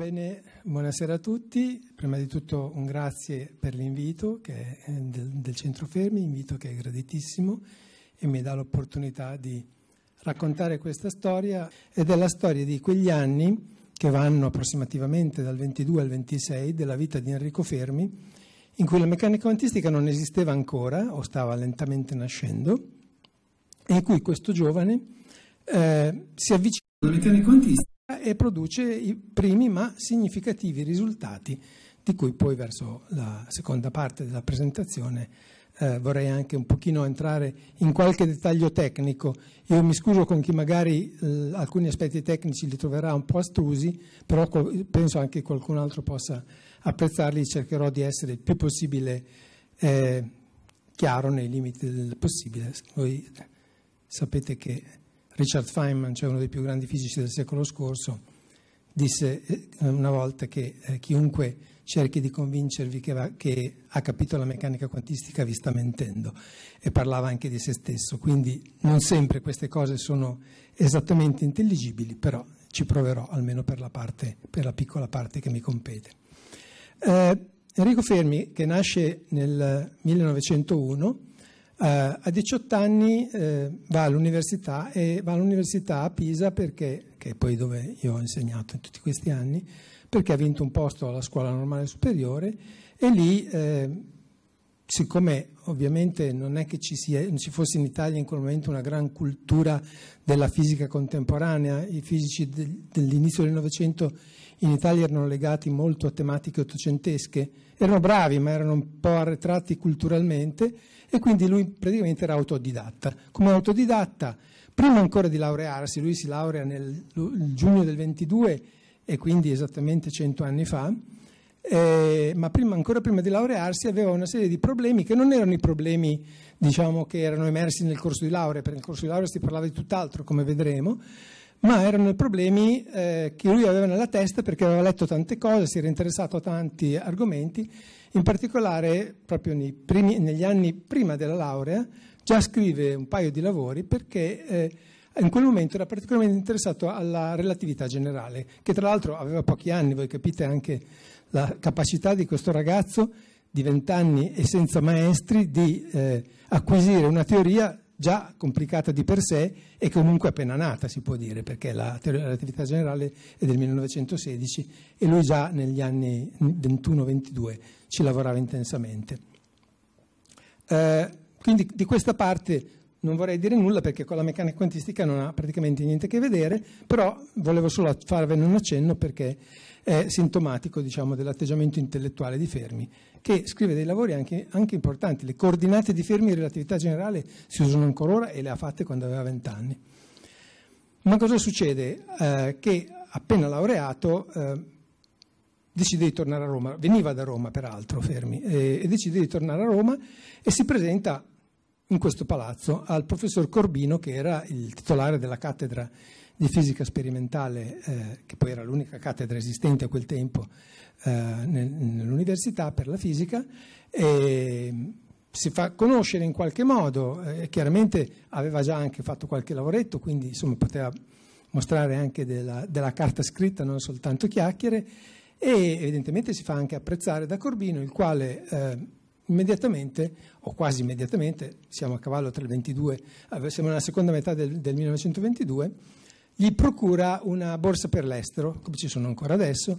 Bene, buonasera a tutti. Prima di tutto un grazie per l'invito eh, del, del, Centro Fermi, invito che è graditissimo e mi dà l'opportunità di raccontare questa storia ed è la storia di quegli anni che vanno approssimativamente dal 22 al 26 della vita di Enrico Fermi, in cui la meccanica quantistica non esisteva ancora o stava lentamente nascendo e in cui questo giovane eh, si avvicina alla meccanica quantistica e produce i primi ma significativi risultati di cui poi verso la seconda parte della presentazione eh, vorrei anche un pochino entrare in qualche dettaglio tecnico. Io mi scuso con chi magari eh, alcuni aspetti tecnici li troverà un po' astrusi, però penso anche qualcun altro possa apprezzarli, cercherò di essere il più possibile eh, chiaro nei limiti del possibile. Voi sapete che Richard Feynman, cioè uno dei più grandi fisici del secolo scorso, disse eh, una volta che eh, chiunque cerchi di convincervi che, va, che, ha capito la meccanica quantistica vi sta mentendo e parlava anche di se stesso, quindi non sempre queste cose sono esattamente intelligibili, però ci proverò almeno per la, parte, per la piccola parte che mi compete. Eh, Enrico Fermi, che nasce nel 1901, Uh, a 18 anni uh, va all'università e va all'università a Pisa perché, che è poi dove io ho insegnato in tutti questi anni, perché ha vinto un posto alla scuola normale superiore e lì, uh, siccome ovviamente non è che ci, sia, non ci fosse in Italia in quel momento una gran cultura della fisica contemporanea, i fisici de, dell'inizio del Novecento in Italia erano legati molto a tematiche ottocentesche, erano bravi ma erano un po' arretrati culturalmente e quindi lui praticamente era autodidatta. Come autodidatta, prima ancora di laurearsi, lui si laurea nel giugno del 22 e quindi esattamente 100 anni fa, eh, ma prima, ancora prima di laurearsi aveva una serie di problemi che non erano i problemi diciamo, che erano emersi nel corso di laurea, perché nel corso di laurea si parlava di tutt'altro, come vedremo, ma erano problemi eh, che lui aveva nella testa perché aveva letto tante cose, si era interessato a tanti argomenti, in particolare proprio primi, negli anni prima della laurea già scrive un paio di lavori perché eh, in quel momento era particolarmente interessato alla relatività generale, che tra l'altro aveva pochi anni, voi capite anche la capacità di questo ragazzo di vent'anni e senza maestri di eh, acquisire una teoria già complicata di per sé e comunque appena nata, si può dire, perché la, relatività generale è del 1916 e lui già negli anni 21-22 ci lavorava intensamente. Eh, quindi di questa parte non vorrei dire nulla perché con la meccanica quantistica non ha praticamente niente a che vedere, però volevo solo farvene un accenno perché è sintomatico diciamo, dell'atteggiamento intellettuale di Fermi, che scrive dei lavori anche, anche importanti. Le coordinate di Fermi in relatività generale si usano ancora ora e le ha fatte quando aveva vent'anni. Ma cosa succede? Eh, che appena laureato eh, decide di tornare a Roma, veniva da Roma peraltro Fermi, eh, e decide di tornare a Roma e si presenta in questo palazzo al professor Corbino che era il titolare della cattedra di fisica sperimentale, eh, che poi era l'unica cattedra esistente a quel tempo eh, nell'università per la fisica, e si fa conoscere in qualche modo, eh, chiaramente aveva già anche fatto qualche lavoretto, quindi insomma, poteva mostrare anche della, della carta scritta, non soltanto chiacchiere, e evidentemente si fa anche apprezzare da Corbino, il quale eh, immediatamente, o quasi immediatamente, siamo a cavallo tra il 22, eh, siamo nella seconda metà del, del 1922, gli procura una borsa per l'estero, come ci sono ancora adesso,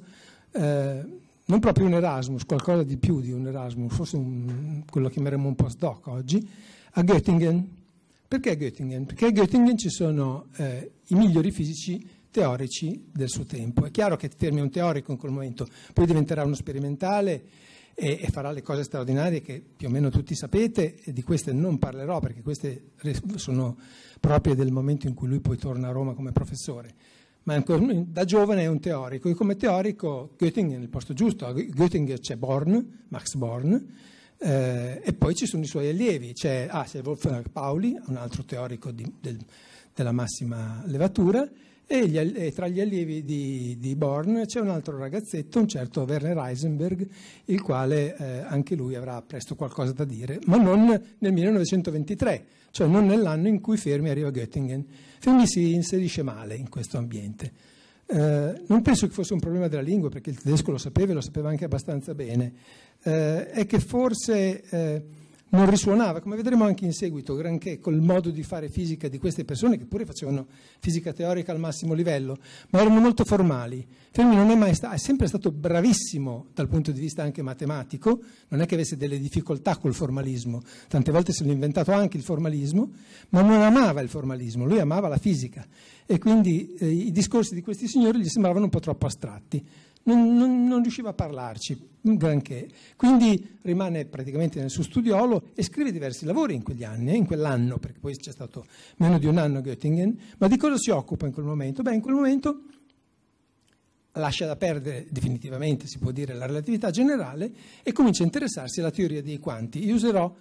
eh, non proprio un Erasmus, qualcosa di più di un Erasmus, forse un, quello che chiameremmo un postdoc oggi, a Göttingen. Perché Göttingen? Perché a Göttingen ci sono eh, i migliori fisici teorici del suo tempo. È chiaro che fermi un teorico in quel momento, poi diventerà uno sperimentale e, e, farà le cose straordinarie che più o meno tutti sapete e di queste non parlerò perché queste sono proprie del momento in cui lui poi torna a Roma come professore. Ma da giovane è un teorico e come teorico Göttingen è nel posto giusto, a Göttingen c'è Born, Max Born, eh, e poi ci sono i suoi allievi, c'è, ah, Wolfgang Pauli, un altro teorico di, del, della massima levatura, e gli, eh, tra gli allievi di, di Born c'è un altro ragazzetto, un certo Werner Heisenberg, il quale eh, anche lui avrà presto qualcosa da dire, ma non nel 1923, cioè non nell'anno in cui Fermi arriva a Göttingen. Fermi si inserisce male in questo ambiente. Eh, non penso che fosse un problema della lingua, perché il tedesco lo sapeva e lo sapeva anche abbastanza bene. Eh, è che forse eh, non risuonava, come vedremo anche in seguito, granché col modo di fare fisica di queste persone che pure facevano fisica teorica al massimo livello, ma erano molto formali. Fermi non è mai stato, è sempre stato bravissimo dal punto di vista anche matematico, non è che avesse delle difficoltà col formalismo, tante volte se l'è inventato anche il formalismo, ma non amava il formalismo, lui amava la fisica e quindi eh, i discorsi di questi signori gli sembravano un po' troppo astratti non, non, non riusciva a parlarci, granché. Quindi rimane praticamente nel suo studiolo e scrive diversi lavori in quegli anni, eh, in quell'anno, perché poi c'è stato meno di un anno a Göttingen. Ma di cosa si occupa in quel momento? Beh, in quel momento lascia da perdere definitivamente, si può dire, la relatività generale e comincia a interessarsi alla teoria dei quanti. Io userò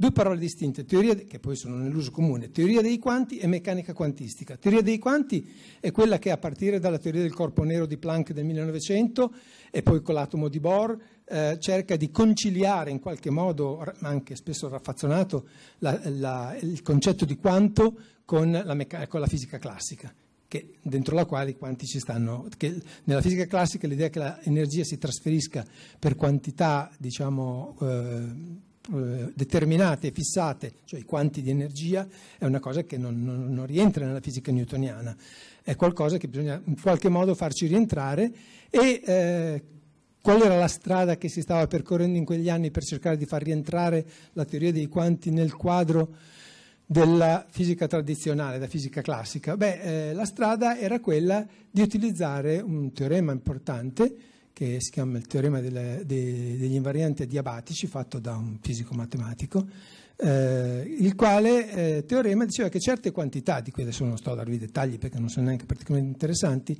Due parole distinte, teoria, che poi sono nell'uso comune, teoria dei quanti e meccanica quantistica. Teoria dei quanti è quella che a partire dalla teoria del corpo nero di Planck del 1900 e poi con l'atomo di Bohr eh, cerca di conciliare in qualche modo, ma anche spesso raffazzonato, la, la, il concetto di quanto con la, mecca- con la fisica classica. Che, dentro la quale i quanti ci stanno. nella fisica classica l'idea che l'energia si trasferisca per quantità, diciamo, eh, eh, determinate fissate, cioè i quanti di energia, è una cosa che non, non, non rientra nella fisica newtoniana, è qualcosa che bisogna in qualche modo farci rientrare e eh, qual era la strada che si stava percorrendo in quegli anni per cercare di far rientrare la teoria dei quanti nel quadro della fisica tradizionale, della fisica classica? Beh, eh, la strada era quella di utilizzare un teorema importante che si chiama il teorema delle, de, degli invarianti adiabatici fatto da un fisico matematico, eh, il quale eh, teorema diceva che certe quantità, di cui adesso non sto a darvi i dettagli perché non sono neanche particolarmente interessanti,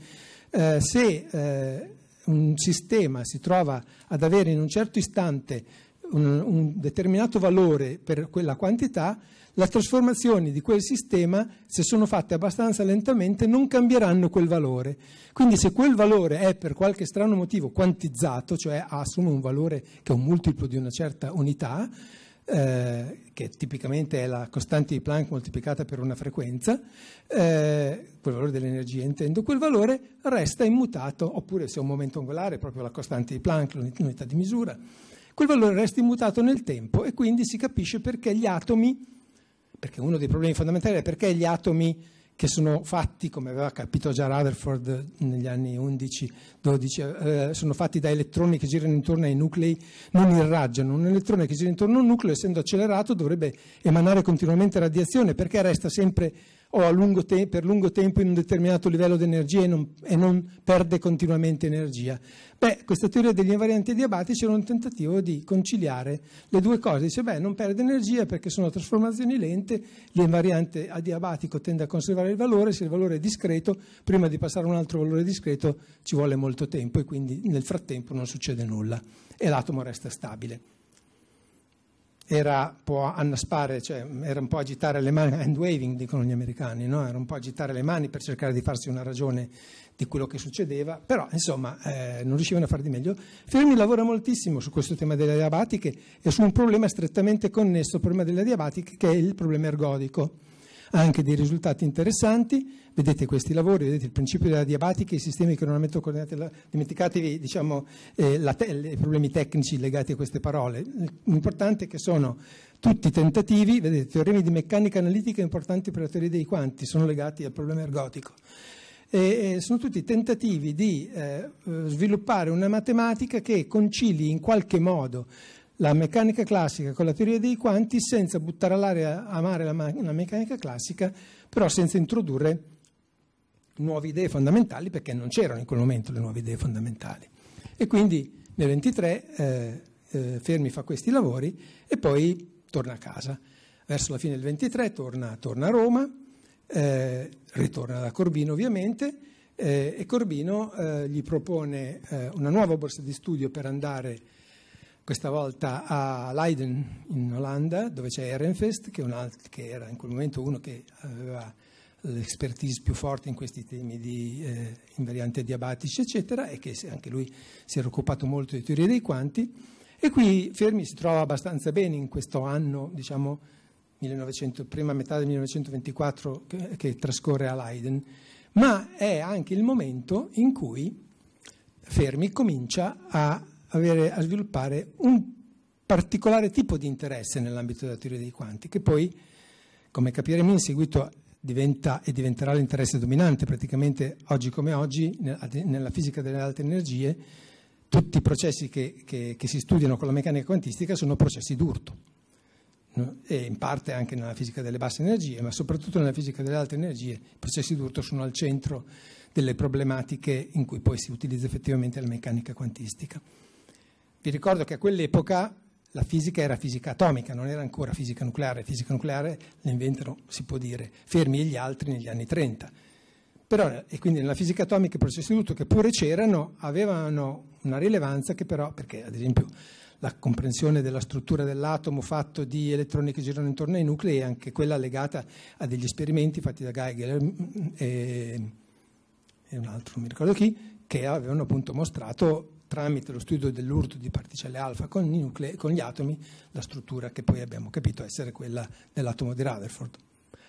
eh, se eh, un sistema si trova ad avere in un certo istante un, un determinato valore per quella quantità, la trasformazione di quel sistema, se sono fatte abbastanza lentamente, non cambieranno quel valore. Quindi se quel valore è per qualche strano motivo quantizzato, cioè assume un valore che è un multiplo di una certa unità, eh, che tipicamente è la costante di Planck moltiplicata per una frequenza, eh, quel valore dell'energia intendo, quel valore resta immutato, oppure se è un momento angolare, è proprio la costante di Planck, l'unità di misura, quel valore resta immutato nel tempo e quindi si capisce perché gli atomi perché uno dei problemi fondamentali è perché gli atomi che sono fatti, come aveva capito già Rutherford negli anni 11-12, eh, sono fatti da elettroni che girano intorno ai nuclei, non irraggiano. Un elettrone che gira intorno a un nucleo, essendo accelerato, dovrebbe emanare continuamente radiazione perché resta sempre o lungo te- per lungo tempo in un determinato livello di energia e, e non, perde continuamente energia. Beh, questa teoria degli invarianti adiabatici era un tentativo di conciliare le due cose. Dice, beh, non perde energia perché sono trasformazioni lente, l'invariante adiabatico tende a conservare il valore, se il valore è discreto, prima di passare a un altro valore discreto ci vuole molto tempo e quindi nel frattempo non succede nulla e l'atomo resta stabile era un po' annaspare, cioè era un po' agitare le mani, hand waving dicono gli americani, no? era un po' agitare le mani per cercare di farsi una ragione di quello che succedeva, però insomma eh, non riuscivano a far di meglio. Fermi lavora moltissimo su questo tema delle adiabatiche e su un problema strettamente connesso al problema delle adiabatiche che è il problema ergodico anche dei risultati interessanti. Vedete questi lavori, vedete il principio della diabatica, i sistemi che non hanno coordinati, dimenticatevi diciamo, eh, la, i problemi tecnici legati a queste parole. L'importante è che sono tutti tentativi, vedete, teoremi di meccanica analitica importanti per la teoria dei quanti, sono legati al problema ergotico. e sono tutti tentativi di eh, sviluppare una matematica che concili in qualche modo la meccanica classica con la teoria dei quanti senza buttare all'aria a la, la meccanica classica, però senza introdurre nuove idee fondamentali perché non c'erano in quel momento le nuove idee fondamentali. E quindi nel 23 eh, eh, Fermi fa questi lavori e poi torna a casa. Verso la fine del 23 torna, torna a Roma, eh, ritorna da Corbino ovviamente eh, e Corbino eh, gli propone eh, una nuova borsa di studio per andare a questa volta a Leiden in Olanda, dove c'è Ehrenfest, che, altro, che, era in quel momento uno che aveva l'expertise più forte in questi temi di eh, invariante diabatici, eccetera, e che anche lui si era occupato molto di teoria dei quanti. E qui Fermi si trova abbastanza bene in questo anno, diciamo, 1900, prima metà del 1924 che, che trascorre a Leiden, ma è anche il momento in cui Fermi comincia a avere, a sviluppare un particolare tipo di interesse nell'ambito della teoria dei quanti, che poi, come capiremo in seguito, diventa e diventerà l'interesse dominante praticamente oggi come oggi nella fisica delle alte energie tutti i processi che, che, che si studiano con la meccanica quantistica sono processi d'urto no? e in parte anche nella fisica delle basse energie ma soprattutto nella fisica delle alte energie i processi d'urto sono al centro delle problematiche in cui poi si utilizza effettivamente la meccanica quantistica. Vi ricordo che a quell'epoca la fisica era fisica atomica, non era ancora fisica nucleare. Fisica nucleare l'inventano, si può dire, Fermi e gli altri negli anni 30. Però, e quindi nella fisica atomica i processi di lutto che pure c'erano avevano una rilevanza che però, perché ad esempio la comprensione della struttura dell'atomo fatto di elettroni che girano intorno ai nuclei è anche quella legata a degli esperimenti fatti da Geiger mm, mm, e, e un altro, non mi ricordo chi, che avevano appunto mostrato tramite lo studio dell'urto di particelle alfa con, nuclei, con gli atomi, la struttura che poi abbiamo capito essere quella dell'atomo di Rutherford.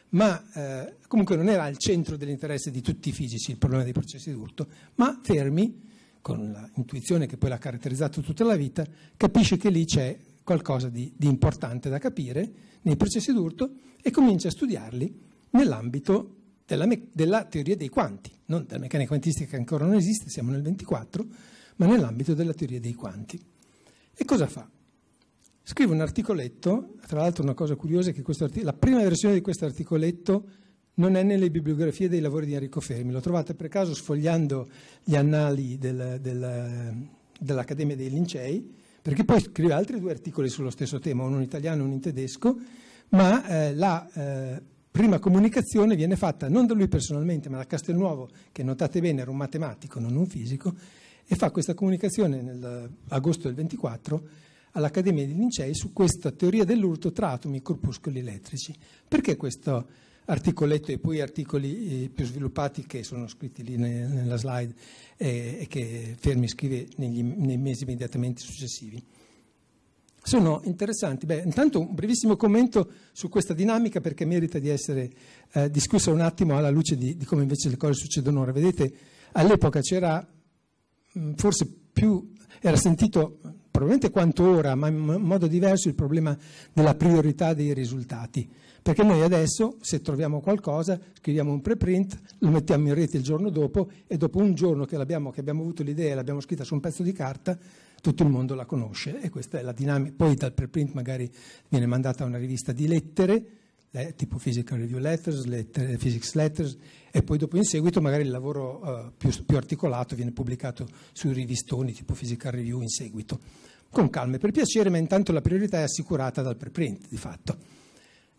Ma eh, comunque non era al centro dell'interesse di tutti i fisici il problema dei processi d'urto, ma Fermi, con l'intuizione che poi l'ha caratterizzato tutta la vita, capisce che lì c'è qualcosa di, di importante da capire nei processi d'urto e comincia a studiarli nell'ambito della, della teoria dei quanti, non della meccanica quantistica che ancora non esiste, siamo nel 24, ma nell'ambito della teoria dei quanti. E cosa fa? Scrive un articoletto, tra l'altro una cosa curiosa è che la prima versione di questo articoletto non è nelle bibliografie dei lavori di Enrico Fermi, lo trovate per caso sfogliando gli annali del, del, dell'Accademia dei Lincei, perché poi scrive altri due articoli sullo stesso tema, uno in italiano e uno in tedesco, ma eh, la eh, prima comunicazione viene fatta non da lui personalmente, ma da Castelnuovo, che notate bene era un matematico, non un fisico, e fa questa comunicazione nell'agosto del 24 all'Accademia di Lincei su questa teoria dell'urto tra atomi e corpuscoli elettrici. Perché questo articoletto e poi articoli eh, più sviluppati che sono scritti lì nella slide eh, e che Fermi scrive negli, nei mesi immediatamente successivi? sono interessanti. Beh, intanto un brevissimo commento su questa dinamica perché merita di essere eh, discussa un attimo alla luce di, di, come invece le cose succedono ora. Vedete, all'epoca c'era Mm, forse più era sentito probabilmente quanto ora, ma in modo diverso il problema della priorità dei risultati. Perché noi adesso, se troviamo qualcosa, scriviamo un preprint, lo mettiamo in rete il giorno dopo e dopo un giorno che, che abbiamo avuto l'idea e l'abbiamo scritta su un pezzo di carta, tutto il mondo la conosce e questa è la dinamica. Poi dal preprint magari viene mandata una rivista di lettere tipo Physical Review Letters, le Physics Letters e poi dopo in seguito magari il lavoro eh, più, più, articolato viene pubblicato sui rivistoni tipo Physical Review in seguito. Con calma e per piacere, ma intanto la priorità è assicurata dal preprint di fatto.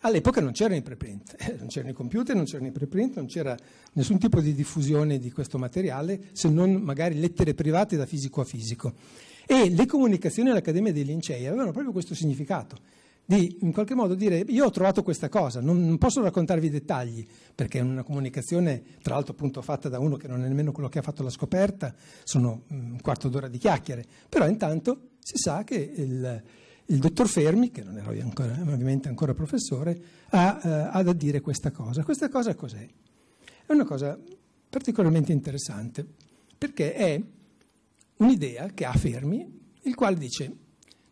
All'epoca non c'erano i preprint, non c'erano i computer, non c'erano i preprint, non c'era nessun tipo di diffusione di questo materiale se non magari lettere private da fisico a fisico. E le comunicazioni all'Accademia dei Lincei avevano proprio questo significato di in qualche modo dire io ho trovato questa cosa, non, non posso raccontarvi i dettagli, perché è una comunicazione tra l'altro appunto fatta da uno che non è nemmeno quello che ha fatto la scoperta, sono mm, un quarto d'ora di chiacchiere, però intanto si sa che il, il dottor Fermi, che non ero ancora, ovviamente ancora professore, ha, eh, ha da dire questa cosa. Questa cosa cos'è? È una cosa particolarmente interessante, perché è un'idea che ha Fermi, il quale dice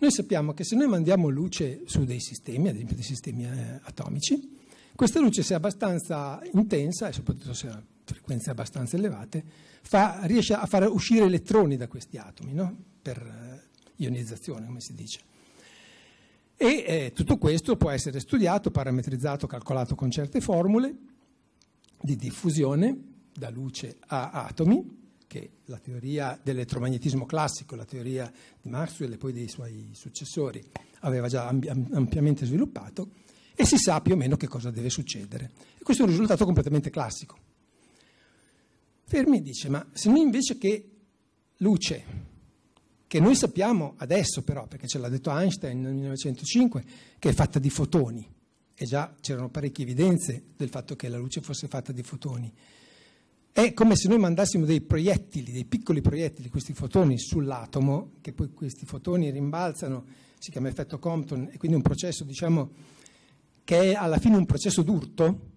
noi sappiamo che se noi mandiamo luce su dei sistemi, ad esempio dei sistemi eh, atomici, questa luce se è abbastanza intensa e soprattutto se ha frequenze abbastanza elevate, fa, riesce a far uscire elettroni da questi atomi, no? per eh, ionizzazione come si dice. E eh, tutto questo può essere studiato, parametrizzato, calcolato con certe formule di diffusione da luce a atomi che la teoria dell'elettromagnetismo classico, la teoria di Maxwell e poi dei suoi successori aveva già ampiamente sviluppato, e si sa più o meno che cosa deve succedere. E questo è un risultato completamente classico. Fermi dice, ma se noi invece che luce, che noi sappiamo adesso però, perché ce l'ha detto Einstein nel 1905, che è fatta di fotoni, e già c'erano parecchie evidenze del fatto che la luce fosse fatta di fotoni, è come se noi mandassimo dei proiettili, dei piccoli proiettili, questi fotoni sull'atomo, che poi questi fotoni rimbalzano, si chiama effetto Compton, e quindi un processo, diciamo, che è alla fine un processo d'urto,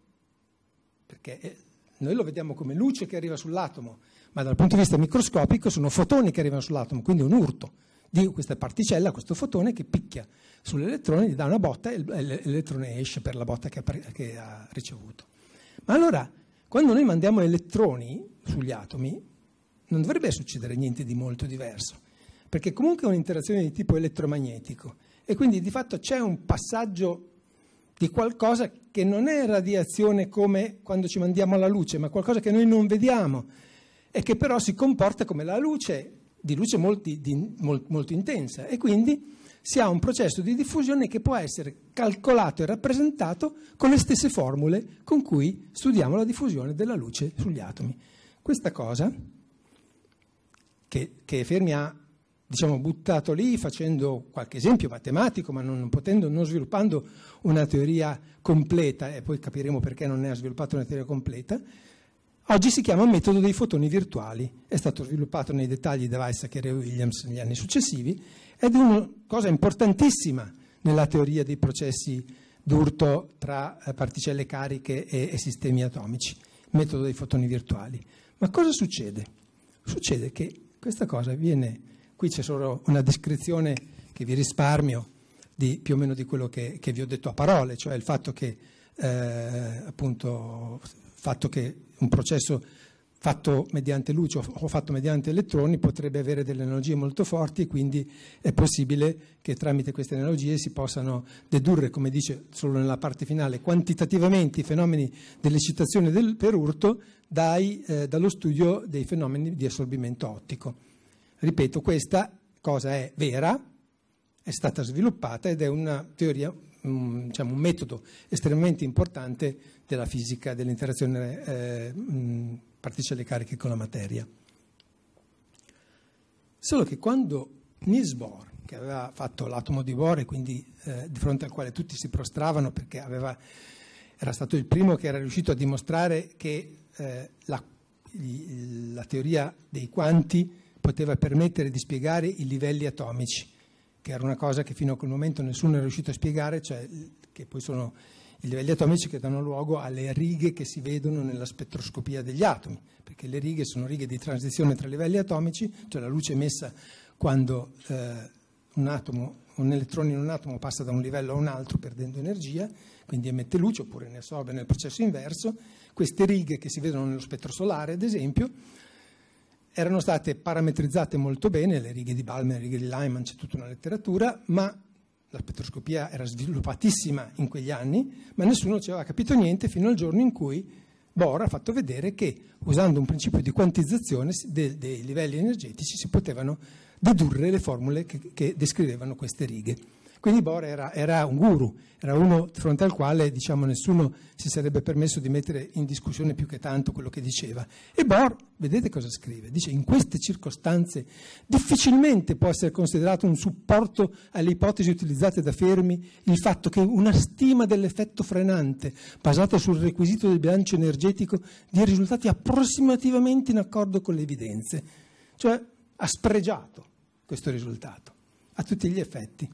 perché eh, noi lo vediamo come luce che arriva sull'atomo, ma dal punto di vista microscopico sono fotoni che arrivano sull'atomo, quindi è un urto di questa particella, questo fotone che picchia sull'elettrone, gli dà una botta e l'elettrone esce per la botta che ha ricevuto. Ma allora quando noi mandiamo elettroni sugli atomi, non dovrebbe succedere niente di molto diverso, perché comunque è un'interazione di tipo elettromagnetico e quindi di fatto c'è un passaggio di qualcosa che non è radiazione come quando ci mandiamo alla luce, ma qualcosa che noi non vediamo e che però si comporta come la luce di luce molto, di, molto, molto intensa e quindi si ha un processo di diffusione che può essere calcolato e rappresentato con le stesse formule con cui studiamo la diffusione della luce sugli atomi. Questa cosa che, che Fermi ha diciamo, buttato lì facendo qualche esempio matematico, ma non, potendo, non sviluppando una teoria completa, e poi capiremo perché non ne ha sviluppato una teoria completa, Oggi si chiama metodo dei fotoni virtuali, è stato sviluppato nei dettagli da Weissacher e Williams negli anni successivi ed è una cosa importantissima nella teoria dei processi d'urto tra eh, particelle cariche e, sistemi atomici, metodo dei fotoni virtuali. Ma cosa succede? Succede che questa cosa viene, qui c'è solo una descrizione che vi risparmio di più o meno di quello che, che vi ho detto a parole, cioè il fatto che, eh, appunto, fatto che un processo fatto mediante luce o fatto mediante elettroni potrebbe avere delle analogie molto forti e quindi è possibile che tramite queste analogie si possano dedurre, come dice solo nella parte finale, quantitativamente i fenomeni dell'eccitazione del, per urto dai, eh, dallo studio dei fenomeni di assorbimento ottico. Ripeto, questa cosa è vera, è stata sviluppata ed è una teoria un, diciamo, un metodo estremamente importante della fisica dell'interazione eh, particelle cariche con la materia. Solo che quando Niels Bohr, che aveva fatto l'atomo di Bohr e quindi eh, di fronte al quale tutti si prostravano perché aveva, era stato il primo che era riuscito a dimostrare che eh, la, la teoria dei quanti poteva permettere di spiegare i livelli atomici che era una cosa che fino a quel momento nessuno è riuscito a spiegare, cioè che poi sono i livelli atomici che danno luogo alle righe che si vedono nella spettroscopia degli atomi, perché le righe sono righe di transizione tra livelli atomici, cioè la luce emessa quando eh, un, atomo, un elettrone in un atomo passa da un livello a un altro perdendo energia, quindi emette luce oppure ne assorbe nel processo inverso, queste righe che si vedono nello spettro solare ad esempio erano state parametrizzate molto bene, le righe di Balmer, le righe di Lyman, c'è tutta una letteratura, ma la spettroscopia era sviluppatissima in quegli anni, ma nessuno ci aveva capito niente fino al giorno in cui Bohr ha fatto vedere che usando un principio di quantizzazione dei, livelli energetici si potevano dedurre le formule che, che descrivevano queste righe. Quindi Bohr era, era, un guru, era uno di fronte al quale diciamo, nessuno si sarebbe permesso di mettere in discussione più che tanto quello che diceva. E Bohr, vedete cosa scrive, dice in queste circostanze difficilmente può essere considerato un supporto alle ipotesi utilizzate da Fermi il fatto che una stima dell'effetto frenante basata sul requisito del bilancio energetico dia risultati approssimativamente in accordo con le evidenze. Cioè ha spregiato questo risultato a tutti gli effetti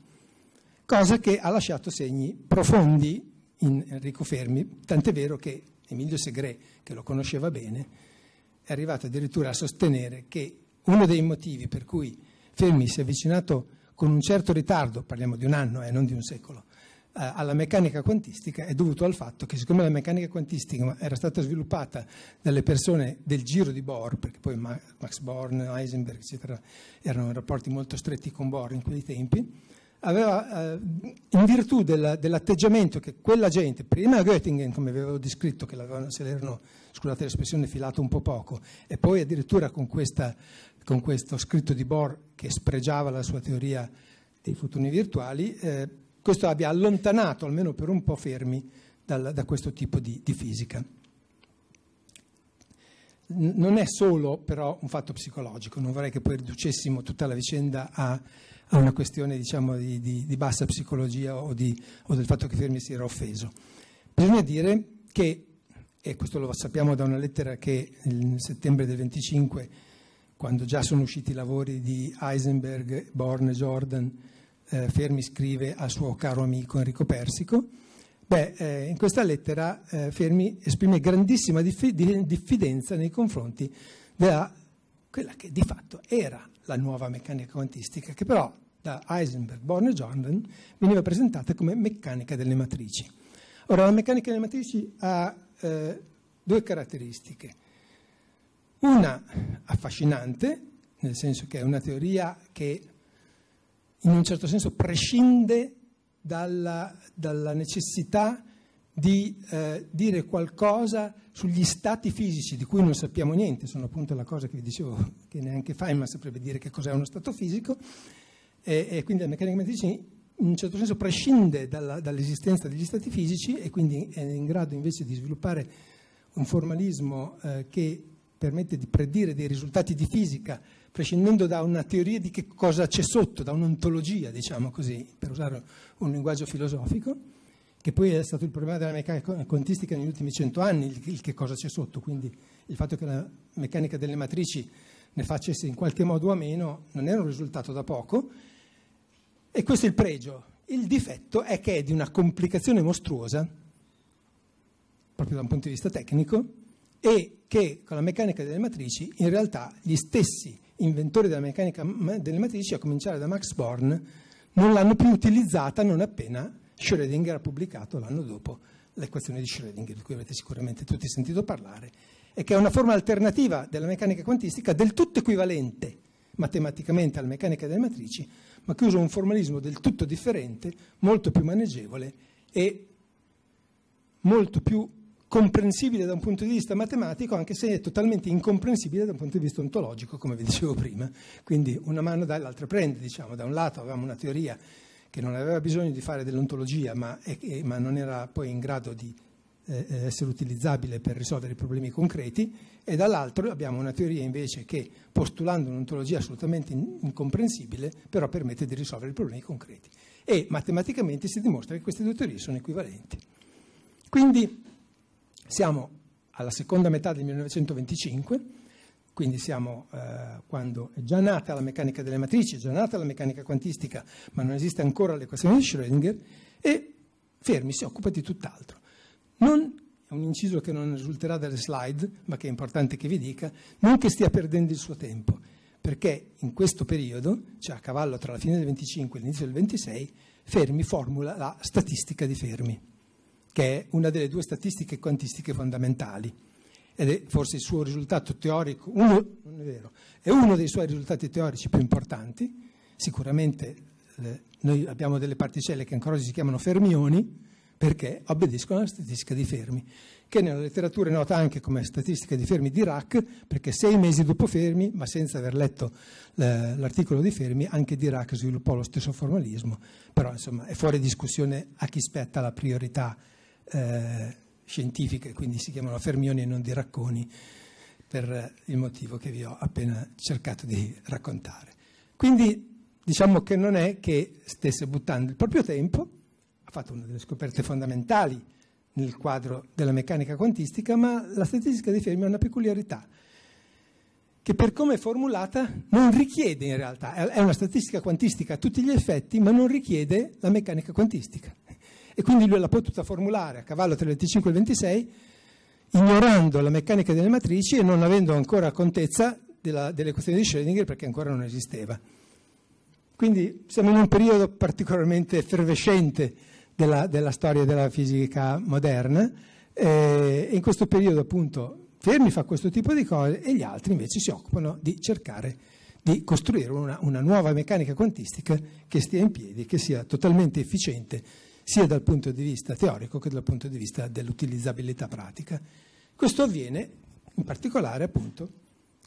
cosa che ha lasciato segni profondi in Enrico Fermi, tant'è vero che Emilio Segre, che lo conosceva bene, è arrivato addirittura a sostenere che uno dei motivi per cui Fermi si è avvicinato con un certo ritardo, parliamo di un anno e eh, non di un secolo, eh, alla meccanica quantistica è dovuto al fatto che siccome la meccanica quantistica era stata sviluppata dalle persone del giro di Bohr, perché poi Max Born, Heisenberg, eccetera, erano in rapporti molto stretti con Bohr in quei tempi, aveva, eh, in virtù della, dell'atteggiamento che quella gente, prima Göttingen, come vi avevo descritto, che se l'erano, scusate l'espressione, filato un po' poco, e poi addirittura con, questa, con questo scritto di Bohr che spregiava la sua teoria dei futuri virtuali, eh, questo abbia allontanato, almeno per un po' fermi, dal, da questo tipo di, di fisica non è solo però un fatto psicologico, non vorrei che poi riducessimo tutta la vicenda a, a una questione diciamo, di, di, di, bassa psicologia o, di, o, del fatto che Fermi si era offeso. Bisogna dire che, e questo lo sappiamo da una lettera che nel settembre del 25, quando già sono usciti i lavori di Heisenberg, Born e Jordan, eh, Fermi scrive al suo caro amico Enrico Persico, Beh, eh, in questa lettera eh, Fermi esprime grandissima diffidenza nei confronti della quella che di fatto era la nuova meccanica quantistica, che però da Heisenberg, Born e Jordan veniva presentata come meccanica delle matrici. Ora, la meccanica delle matrici ha eh, due caratteristiche. Una affascinante, nel senso che è una teoria che in un certo senso prescinde dalla, dalla necessità di eh, dire qualcosa sugli stati fisici di cui non sappiamo niente, sono appunto la cosa che vi dicevo che neanche Feynman saprebbe dire che cos'è uno stato fisico, e, e quindi la meccanica medicina in un certo senso prescinde dalla, dall'esistenza degli stati fisici e quindi è in grado invece di sviluppare un formalismo eh, che permette di predire dei risultati di fisica prescindendo da una teoria di che cosa c'è sotto, da un'ontologia, diciamo così, per usare un linguaggio filosofico, che poi è stato il problema della meccanica quantistica negli ultimi cento anni, il, il che cosa c'è sotto, quindi il fatto che la meccanica delle matrici ne facesse in qualche modo a meno non era un risultato da poco, e questo è il pregio. Il difetto è che è di una complicazione mostruosa, proprio da un punto di vista tecnico, e che con la meccanica delle matrici in realtà gli stessi inventori della meccanica delle matrici, a cominciare da Max Born, non l'hanno più utilizzata non appena Schrödinger ha pubblicato l'anno dopo l'equazione di Schrödinger, di cui avete sicuramente tutti sentito parlare, e che è una forma alternativa della meccanica quantistica del tutto equivalente matematicamente alla meccanica delle matrici, ma che usa un formalismo del tutto differente, molto più maneggevole e molto più comprensibile da un punto di vista matematico, anche se è totalmente incomprensibile da un punto di vista ontologico, come vi dicevo prima. Quindi una mano dall'altra prende, diciamo, da un lato avevamo una teoria che non aveva bisogno di fare dell'ontologia, ma, ma non era poi in grado di eh, eh, essere utilizzabile per risolvere i problemi concreti, e dall'altro abbiamo una teoria invece che, postulando un'ontologia assolutamente incomprensibile, però permette di risolvere i problemi concreti. E matematicamente si dimostra che queste due teorie sono equivalenti. Quindi siamo alla seconda metà del 1925, quindi siamo eh, quando è già nata la meccanica delle matrici, è già nata la meccanica quantistica, ma non esiste ancora l'equazione di Schrödinger e Fermi si occupa di tutt'altro. Non è un inciso che non risulterà dalle slide, ma che è importante che vi dica, non che stia perdendo il suo tempo, perché in questo periodo, cioè a cavallo tra la fine del 25 e l'inizio del 26, Fermi formula la statistica di Fermi che è una delle due statistiche quantistiche fondamentali ed è forse il suo risultato teorico, uno, non è vero, è uno dei suoi risultati teorici più importanti, sicuramente eh, noi abbiamo delle particelle che ancora oggi si chiamano fermioni perché obbediscono alla statistica di Fermi, che nella letteratura è nota anche come statistica di Fermi di Dirac, perché sei mesi dopo Fermi, ma senza aver letto eh, l'articolo di Fermi, anche Dirac sviluppò lo stesso formalismo, però insomma è fuori discussione a chi spetta la priorità eh, scientifiche, quindi si chiamano fermioni e non di racconi, per il motivo che vi ho appena cercato di raccontare. Quindi diciamo che non è che stesse buttando il proprio tempo, ha fatto una delle scoperte fondamentali nel quadro della meccanica quantistica, ma la statistica dei Fermi ha una peculiarità che per come è formulata non richiede in realtà, è una statistica quantistica a tutti gli effetti, ma non richiede la meccanica quantistica e quindi lui l'ha potuta formulare a cavallo tra il 25 e il 26 ignorando la meccanica delle matrici e non avendo ancora contezza della, delle questioni di Schrödinger perché ancora non esisteva. Quindi siamo in un periodo particolarmente effervescente della, della storia della fisica moderna eh, e in questo periodo appunto Fermi fa questo tipo di cose e gli altri invece si occupano di cercare di costruire una, una nuova meccanica quantistica che stia in piedi, che sia totalmente efficiente sia dal punto di vista teorico che dal punto di vista dell'utilizzabilità pratica. Questo avviene in particolare appunto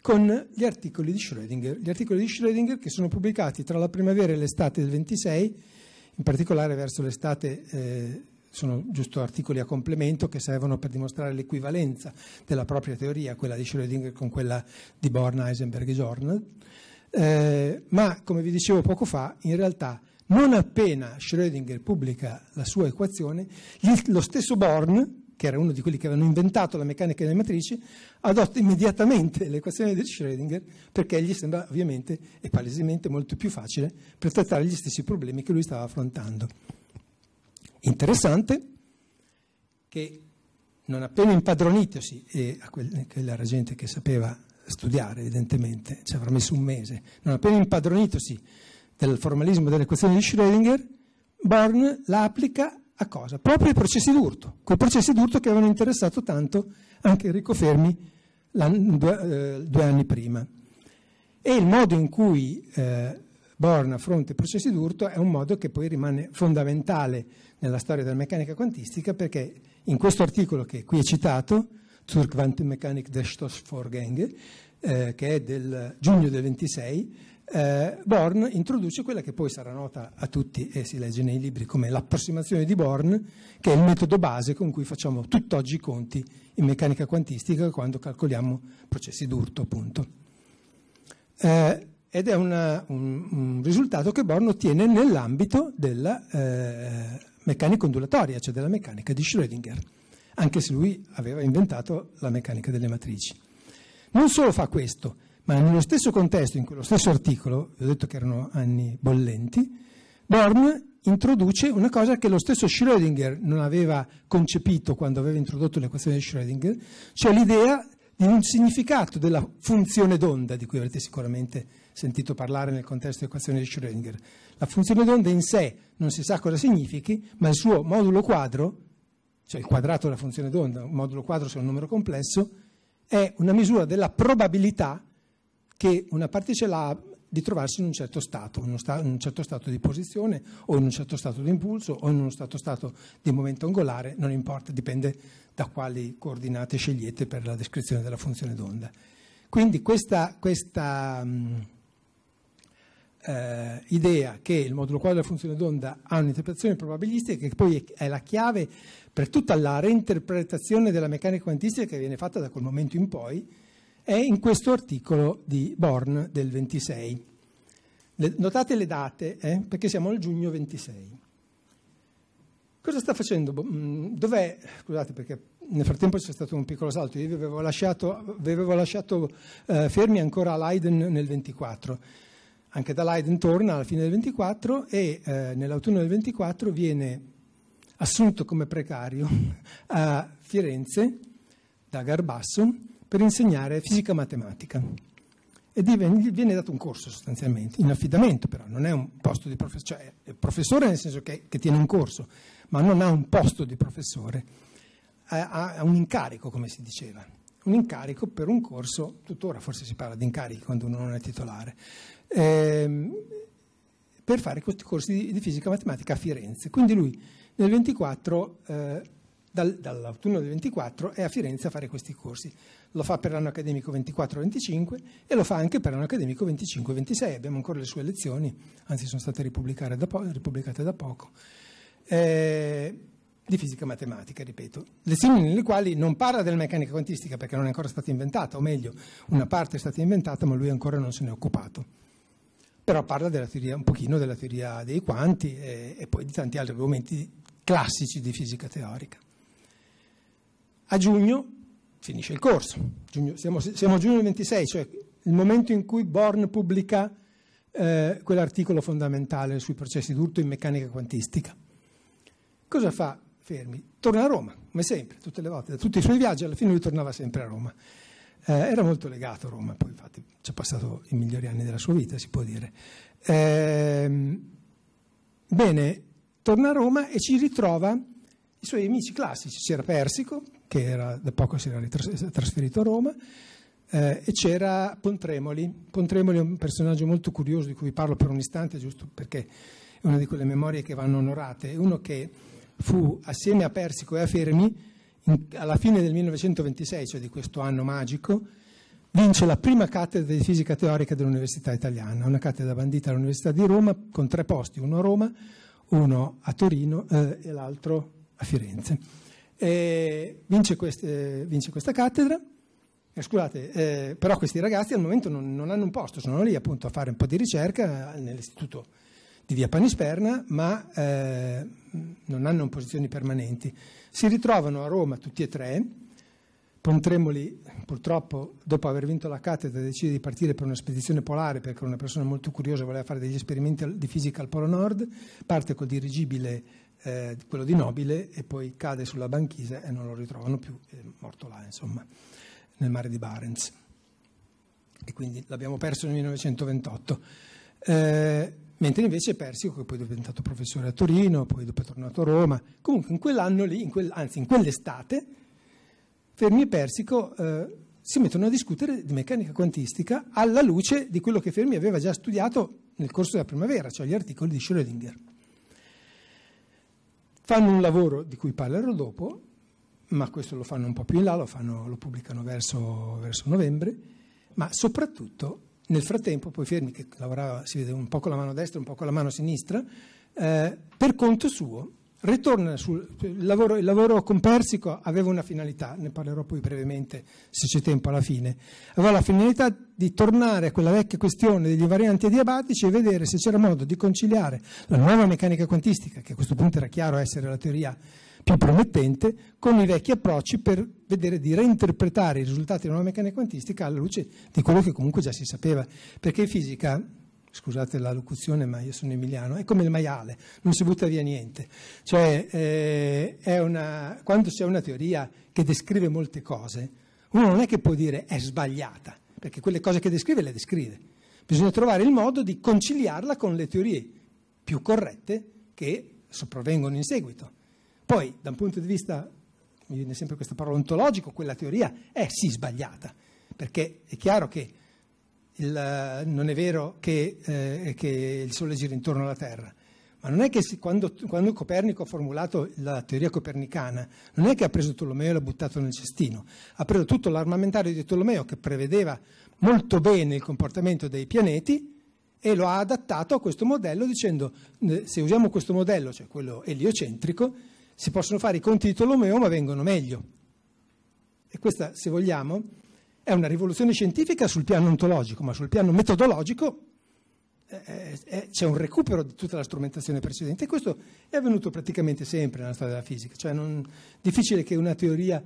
con gli articoli di Schrödinger, gli articoli di Schrödinger che sono pubblicati tra la primavera e l'estate del 26, in particolare verso l'estate eh, sono giusto articoli a complemento che servono per dimostrare l'equivalenza della propria teoria, quella di Schrödinger con quella di Born, Heisenberg e Jornal. Eh, ma come vi dicevo poco fa, in realtà non appena Schrödinger pubblica la sua equazione, lo stesso Born, che era uno di quelli che avevano inventato la meccanica delle matrici, adotta immediatamente l'equazione di Schrödinger perché gli sembra ovviamente e palesemente molto più facile per trattare gli stessi problemi che lui stava affrontando. Interessante che non appena impadronitosi, e a quella era gente che sapeva studiare evidentemente, ci avrà messo un mese, non appena impadronitosi del formalismo delle equazioni di Schrödinger, Born la applica a cosa? Proprio ai processi d'urto, quei processi d'urto che avevano interessato tanto anche Enrico Fermi due, eh, due, anni prima. E il modo in cui eh, Born affronta i processi d'urto è un modo che poi rimane fondamentale nella storia della meccanica quantistica perché in questo articolo che qui è citato, Zur Quantenmechanik der Stoßvorgänge, eh, che è del giugno del 26, eh, Born introduce quella che poi sarà nota a tutti e si legge nei libri come l'approssimazione di Born, che è il metodo base con cui facciamo tutt'oggi i conti in meccanica quantistica quando calcoliamo processi d'urto, appunto. Eh, ed è una, un, un, risultato che Born ottiene nell'ambito della eh, meccanica ondulatoria, cioè della meccanica di Schrödinger, anche se lui aveva inventato la meccanica delle matrici. Non solo fa questo, ma nello stesso contesto, in quello stesso articolo, vi ho detto che erano anni bollenti, Born introduce una cosa che lo stesso Schrödinger non aveva concepito quando aveva introdotto l'equazione di Schrödinger, cioè l'idea di un significato della funzione d'onda, di cui avrete sicuramente sentito parlare nel contesto dell'equazione di Schrödinger. La funzione d'onda in sé non si sa cosa significhi, ma il suo modulo quadro, cioè il quadrato della funzione d'onda, un modulo quadro se è un numero complesso, è una misura della probabilità che una parte ce l'ha di trovarsi in un certo stato, in, un certo stato di posizione o in un certo stato di impulso o in uno stato, stato di momento angolare, non importa, dipende da quali coordinate scegliete per la descrizione della funzione d'onda. Quindi questa, questa eh, idea che il modulo quadro della funzione d'onda ha un'interpretazione probabilistica che poi è la chiave per tutta la reinterpretazione della meccanica quantistica che viene fatta da quel momento in poi, è in questo articolo di Born del 26. Le, notate le date, eh, perché siamo al giugno 26. Cosa sta facendo? Mm, dov'è? Scusate perché nel frattempo c'è stato un piccolo salto, io vi avevo lasciato, vi avevo lasciato eh, fermi ancora a Leiden nel 24. Anche da Leiden torna alla fine del 24 e eh, nell'autunno del 24 viene assunto come precario a Firenze da Garbasso per insegnare fisica matematica. E viene, viene dato un corso sostanzialmente, in affidamento però, non è un posto di professore, cioè è professore nel senso che, che tiene un corso, ma non ha un posto di professore, ha, ha un incarico come si diceva un incarico per un corso, tuttora forse si parla di incarichi quando uno non è titolare, ehm, per fare questi corsi di, di, fisica matematica a Firenze. Quindi lui nel 24, eh, dal, dall'autunno del 24 è a Firenze a fare questi corsi lo fa per l'anno accademico 24-25 e lo fa anche per l'anno accademico 25-26. Abbiamo ancora le sue lezioni, anzi sono state da po- ripubblicate da poco, eh, di fisica matematica, ripeto. Lezioni nelle quali non parla della meccanica quantistica perché non è ancora stata inventata, o meglio, una parte è stata inventata ma lui ancora non se ne è occupato però parla teoria, un pochino della teoria dei quanti e, e, poi di tanti altri argomenti classici di fisica teorica. A giugno finisce il corso. Giugno, siamo, siamo, a giugno 26, cioè il momento in cui Born pubblica eh, quell'articolo fondamentale sui processi d'urto in meccanica quantistica. Cosa fa Fermi? Torna a Roma, come sempre, tutte le volte, da tutti i suoi viaggi, alla fine lui tornava sempre a Roma. Eh, era molto legato a Roma, poi infatti ci ha passato i migliori anni della sua vita, si può dire. Eh, bene, torna a Roma e ci ritrova i suoi amici classici, c'era Persico, che era, da poco si era trasferito a Roma, eh, e c'era Pontremoli. Pontremoli è un personaggio molto curioso di cui parlo per un istante, giusto perché è una di quelle memorie che vanno onorate. È uno che fu assieme a Persico e a Fermi, in, alla fine del 1926, cioè di questo anno magico, vince la prima cattedra di fisica teorica dell'Università italiana, una cattedra bandita all'Università di Roma con tre posti, uno a Roma, uno a Torino eh, e l'altro a Firenze eh, vince, queste, vince, questa cattedra. Eh, scusate, però questi ragazzi al momento non, non, hanno un posto, sono lì appunto a fare un po' di ricerca nell'istituto di via Panisperna, ma eh, non hanno posizioni permanenti. Si ritrovano a Roma tutti e tre, Pontremoli purtroppo dopo aver vinto la cattedra decide di partire per una spedizione polare perché era una persona molto curiosa voleva fare degli esperimenti di fisica al Polo Nord, parte col dirigibile eh, quello di Nobile e poi cade sulla banchisa e non lo ritrovano più, è morto là, insomma, nel mare di Barents. E quindi l'abbiamo perso nel 1928. Eh, mentre invece Persico, che poi è diventato professore a Torino, poi dopo è tornato a Roma, comunque in quell'anno lì, in quel, anzi in quell'estate, Fermi e Persico eh, si mettono a discutere di meccanica quantistica alla luce di quello che Fermi aveva già studiato nel corso della primavera, cioè gli articoli di Schrödinger. Fanno un lavoro di cui parlerò dopo, ma questo lo fanno un po' più in là, lo, fanno, lo pubblicano verso, verso, novembre, ma soprattutto nel frattempo, poi Fermi che lavorava, si vede un po' con la mano destra, un po' con la mano sinistra, eh, per conto suo Ritorna sul lavoro, il lavoro con Persico aveva una finalità, ne parlerò poi brevemente se c'è tempo alla fine, aveva la finalità di tornare a quella vecchia questione degli invarianti adiabatici e vedere se c'era modo di conciliare la nuova meccanica quantistica, che a questo punto era chiaro essere la teoria più promettente, con i vecchi approcci per vedere di reinterpretare i risultati della nuova meccanica quantistica alla luce di quello che comunque già si sapeva, perché in fisica scusate la locuzione ma io sono emiliano, è come il maiale, non si butta via niente. Cioè, eh, una, quando c'è una teoria che descrive molte cose, uno non è che può dire è sbagliata, perché quelle cose che descrive le descrive. Bisogna trovare il modo di conciliarla con le teorie più corrette che sopravvengono in seguito. Poi, da un punto di vista, mi viene sempre questa parola ontologico, quella teoria è sì sbagliata, perché è chiaro che il, non è vero che, eh, che, il Sole gira intorno alla Terra, ma non è che si, quando, quando, Copernico ha formulato la teoria copernicana, non è che ha preso Tolomeo e l'ha buttato nel cestino, ha preso tutto l'armamentario di Tolomeo che prevedeva molto bene il comportamento dei pianeti e lo ha adattato a questo modello dicendo eh, se usiamo questo modello, cioè quello eliocentrico, si possono fare i conti di Tolomeo ma vengono meglio. E questa, se vogliamo, è una rivoluzione scientifica sul piano ontologico, ma sul piano metodologico eh, eh, eh, c'è un recupero di tutta la strumentazione precedente e questo è avvenuto praticamente sempre nella storia della fisica. Cioè non, difficile che una teoria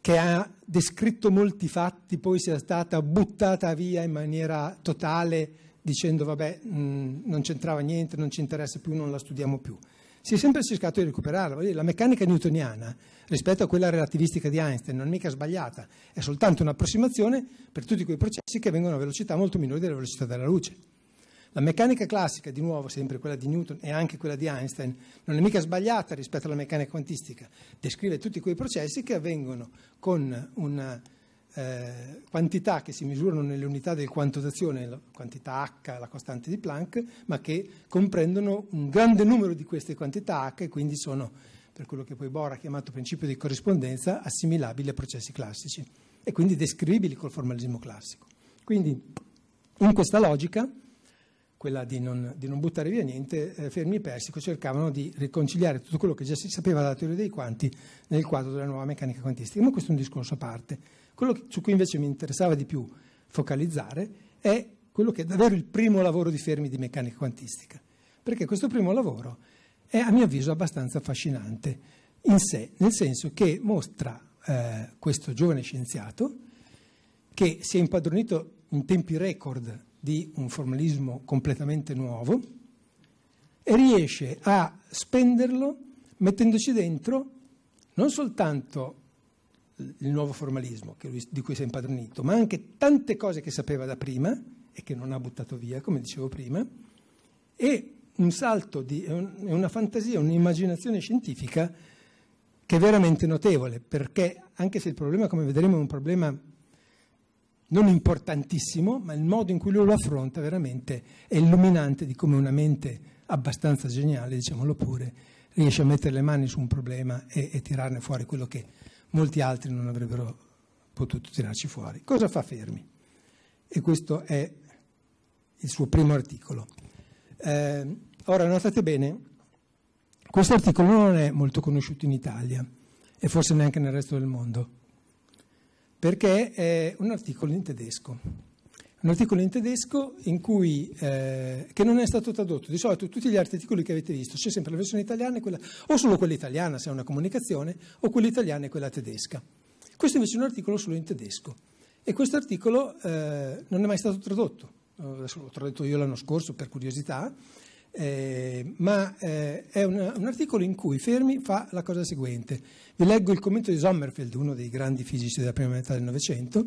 che ha descritto molti fatti poi sia stata buttata via in maniera totale dicendo vabbè mh, mm, non c'entrava niente, non ci interessa più, non la studiamo più si è sempre cercato di recuperarla. La meccanica newtoniana rispetto a quella relativistica di Einstein non è mica sbagliata, è soltanto un'approssimazione per tutti quei processi che vengono a velocità molto minori della velocità della luce. La meccanica classica, di nuovo sempre quella di Newton e anche quella di Einstein, non è mica sbagliata rispetto alla meccanica quantistica, descrive tutti quei processi che avvengono con una eh, quantità che si misurano nelle unità del quanto d'azione, la quantità H, la costante di Planck, ma che comprendono un grande numero di queste quantità H e quindi sono, per quello che poi Bohr ha chiamato principio di corrispondenza, assimilabili a processi classici e quindi descrivibili col formalismo classico. Quindi in questa logica, quella di non, di non buttare via niente, eh, Fermi e Persico cercavano di riconciliare tutto quello che già si sapeva dalla teoria dei quanti nel quadro della nuova meccanica quantistica, ma questo è un discorso a parte. Quello su cui invece mi interessava di più focalizzare è quello che è davvero il primo lavoro di Fermi di meccanica quantistica, perché questo primo lavoro è a mio avviso abbastanza affascinante in sé, nel senso che mostra eh, questo giovane scienziato che si è impadronito in tempi record di un formalismo completamente nuovo e riesce a spenderlo mettendoci dentro non soltanto il nuovo formalismo lui, di cui si è impadronito, ma anche tante cose che sapeva da prima e che non ha buttato via, come dicevo prima, e un salto, di, una fantasia, un'immaginazione scientifica che è veramente notevole, perché anche se il problema, come vedremo, è un problema non importantissimo, ma il modo in cui lui lo affronta veramente è illuminante di come una mente abbastanza geniale, diciamolo pure, riesce a mettere le mani su un problema e, e tirarne fuori quello che molti altri non avrebbero potuto tirarci fuori. Cosa fa Fermi? E questo è il suo primo articolo. Eh, ora, notate bene, questo articolo non è molto conosciuto in Italia e forse neanche nel resto del mondo, perché è un articolo in tedesco un articolo in tedesco in cui, eh, che non è stato tradotto. Di solito tutti gli articoli che avete visto, c'è sempre la versione italiana e quella, o solo quella italiana se è una comunicazione, o quella italiana e quella tedesca. Questo invece è un articolo solo in tedesco e questo articolo eh, non è mai stato tradotto. Adesso l'ho tradotto io l'anno scorso per curiosità, eh, ma eh, è un, un, articolo in cui Fermi fa la cosa seguente. Vi leggo il commento di Sommerfeld, uno dei grandi fisici della prima metà del Novecento,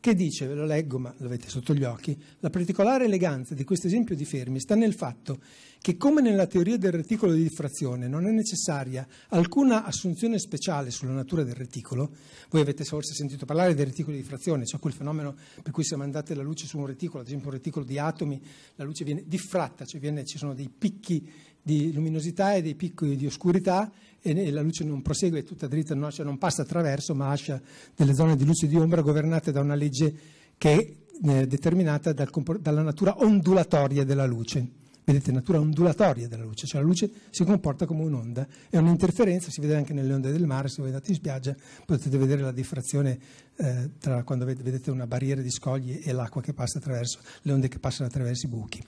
che dice, ve lo leggo ma lo avete sotto gli occhi, la particolare eleganza di questo esempio di Fermi sta nel fatto che come nella teoria del reticolo di diffrazione non è necessaria alcuna assunzione speciale sulla natura del reticolo, voi avete forse sentito parlare del reticolo di diffrazione, cioè quel fenomeno per cui se mandate la luce su un reticolo, ad esempio un reticolo di atomi, la luce viene diffratta, cioè viene, ci sono dei picchi di luminosità e dei picchi di oscurità e la luce non prosegue tutta dritta, non, cioè non passa attraverso, ma lascia delle zone di luce e di ombra governate da una legge che è eh, determinata dal, dalla natura ondulatoria della luce. Vedete, natura ondulatoria della luce, cioè la luce si comporta come un'onda, è un'interferenza, si vede anche nelle onde del mare, se voi andate in spiaggia potete vedere la diffrazione eh, tra quando vedete una barriera di scogli e l'acqua che passa attraverso, le onde che passano attraverso i buchi.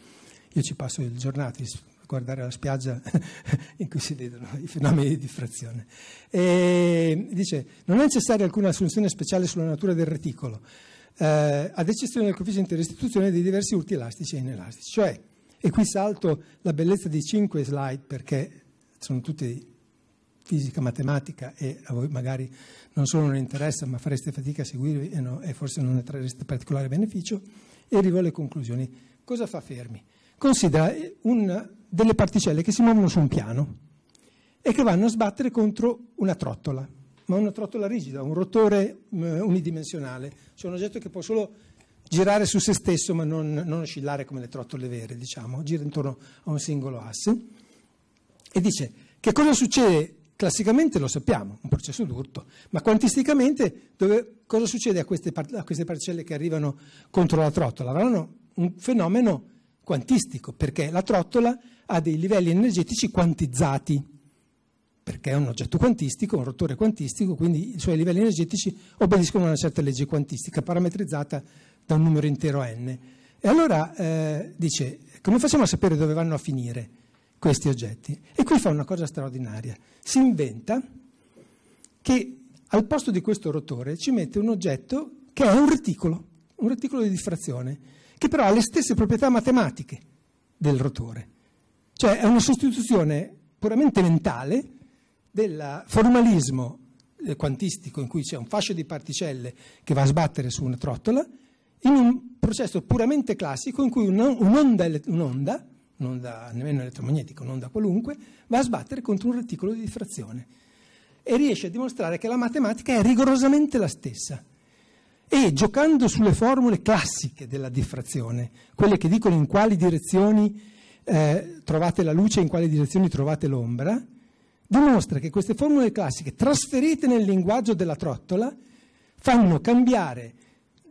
Io ci passo il giornate, guardare la spiaggia in cui si vedono i fenomeni di diffrazione. E dice, non è necessaria alcuna assunzione speciale sulla natura del reticolo, eh, ad eccezione del coefficiente di restituzione dei diversi urti elastici e inelastici. Cioè, e qui salto la bellezza di cinque slide perché sono tutti fisica, matematica e a voi magari non solo non interessa ma fareste fatica a seguirvi e, no, e forse non ne trarreste particolare beneficio e arrivo alle conclusioni. Cosa fa Fermi? Considera eh, un delle particelle che si muovono su un piano e che vanno a sbattere contro una trottola, ma una trottola rigida, un rotore mh, eh, unidimensionale, cioè un oggetto che può solo girare su se stesso ma non, non oscillare come le trottole vere, diciamo, gira intorno a un singolo asse. E dice che cosa succede Classicamente lo sappiamo, un processo d'urto, ma quantisticamente dove, cosa succede a queste, a queste, particelle che arrivano contro la trottola? Avranno un fenomeno quantistico, perché la trottola ha dei livelli energetici quantizzati, perché è un oggetto quantistico, un rotore quantistico, quindi i suoi livelli energetici obbediscono a una certa legge quantistica, parametrizzata da un numero intero n. E allora eh, dice, come facciamo a sapere dove vanno a finire questi oggetti? E qui fa una cosa straordinaria, si inventa che al posto di questo rotore ci mette un oggetto che è un reticolo, un reticolo di diffrazione che però ha le stesse proprietà matematiche del rotore. Cioè è una sostituzione puramente mentale del formalismo eh, quantistico in cui c'è un fascio di particelle che va a sbattere su una trottola in un processo puramente classico in cui un'onda, un'onda, un'onda nemmeno elettromagnetica, un'onda qualunque, va a sbattere contro un reticolo di diffrazione e riesce a dimostrare che la matematica è rigorosamente la stessa e giocando sulle formule classiche della diffrazione, quelle che dicono in quali direzioni eh, trovate la luce e in quali direzioni trovate l'ombra, dimostra che queste formule classiche trasferite nel linguaggio della trottola fanno cambiare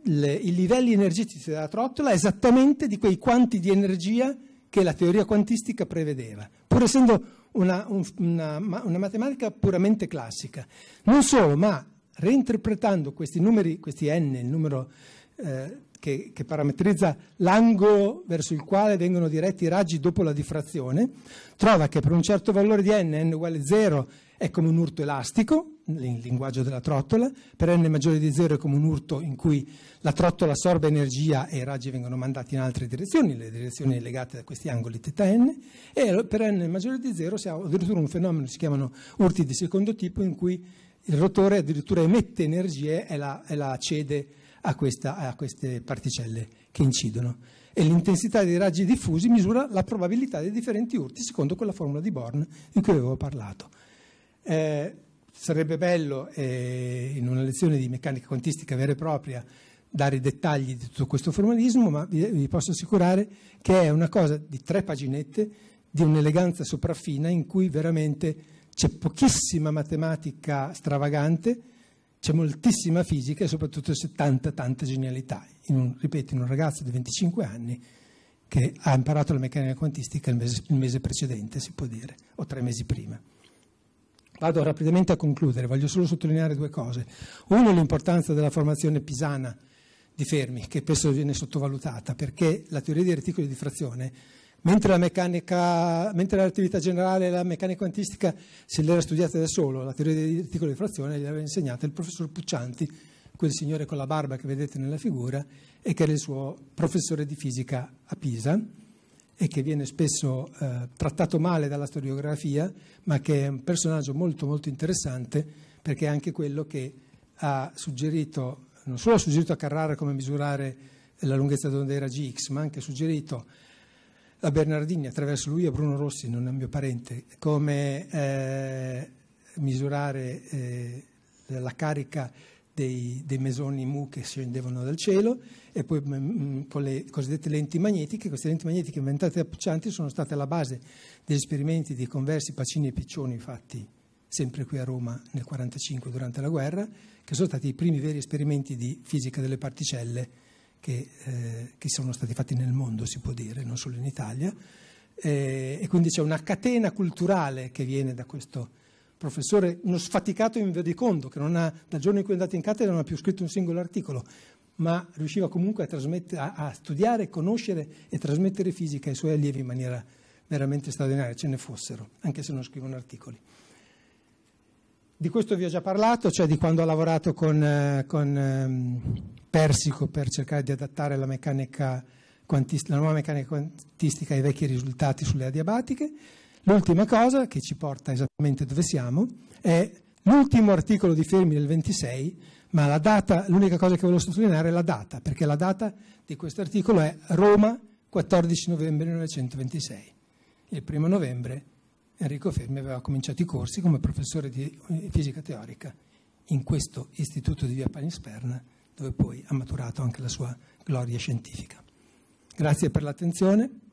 le, i livelli energetici della trottola esattamente di quei quanti di energia che la teoria quantistica prevedeva, pur essendo una, una, una matematica puramente classica. Non solo, ma reinterpretando questi numeri, questi n, il numero eh, che, che, parametrizza l'angolo verso il quale vengono diretti i raggi dopo la diffrazione, trova che per un certo valore di n, n uguale 0, è come un urto elastico, nel linguaggio della trottola, per n maggiore di 0 è come un urto in cui la trottola assorbe energia e i raggi vengono mandati in altre direzioni, le direzioni legate a questi angoli θn, e per n maggiore di 0 si ha addirittura un fenomeno che si chiamano urti di secondo tipo in cui il rotore addirittura emette energie e la, e la cede a, questa, a queste particelle che incidono. E l'intensità dei raggi diffusi misura la probabilità dei differenti urti secondo quella formula di Born di cui avevo parlato. Eh, sarebbe bello eh, in una lezione di meccanica quantistica vera e propria dare i dettagli di tutto questo formalismo, ma vi, vi posso assicurare che è una cosa di tre paginette, di un'eleganza sopraffina in cui veramente c'è pochissima matematica stravagante, c'è moltissima fisica e soprattutto c'è tanta, tanta genialità. In un, ripeto, in un ragazzo di 25 anni che ha imparato la meccanica quantistica il mese, il mese precedente, si può dire, o tre mesi prima. Vado rapidamente a concludere, voglio solo sottolineare due cose. Uno, l'importanza della formazione pisana di Fermi, che spesso viene sottovalutata, perché la teoria dei reticoli di frazione Mentre, meccanica, mentre l'attività generale e la meccanica quantistica se le era studiate da solo, la teoria dei articoli di frazione gliel'aveva insegnata il professor Puccianti, quel signore con la barba che vedete nella figura e che era il suo professore di fisica a Pisa e che viene spesso eh, trattato male dalla storiografia, ma che è un personaggio molto molto interessante perché è anche quello che ha suggerito, non solo ha suggerito a Carrara come misurare la lunghezza d'onda raggi X, ma ha anche suggerito a Bernardini, attraverso lui, a Bruno Rossi, non è mio parente, come eh, misurare eh, la carica dei, dei, mesoni mu che scendevano dal cielo e poi mh, mm, mm, con le cosiddette lenti magnetiche, queste lenti magnetiche inventate da Puccianti sono state alla base degli esperimenti di conversi Pacini e Piccioni fatti sempre qui a Roma nel 1945 durante la guerra, che sono stati i primi veri esperimenti di fisica delle particelle che, eh, che, sono stati fatti nel mondo, si può dire, non solo in Italia. Eh, e quindi c'è una catena culturale che viene da questo professore, uno sfaticato in inverdicondo, che ha, dal giorno in cui è andato in cattedra non ha più scritto un singolo articolo, ma riusciva comunque a, a, a studiare, conoscere e trasmettere fisica ai suoi allievi in maniera veramente straordinaria, ce ne fossero, anche se non scrivono articoli. Di questo vi ho già parlato, cioè di quando ho lavorato con, eh, con ehm, Persico per cercare di adattare la, meccanica la nuova meccanica quantistica ai vecchi risultati sulle adiabatiche. L'ultima cosa, che ci porta esattamente dove siamo, è l'ultimo articolo di Fermi del 26, ma la data, l'unica cosa che volevo sottolineare è la data, perché la data di questo articolo è Roma 14 novembre 1926, il primo novembre Enrico Fermi aveva cominciato i corsi come professore di fisica teorica in questo istituto di via Panisperna, dove poi ha maturato anche la sua gloria scientifica. Grazie per l'attenzione.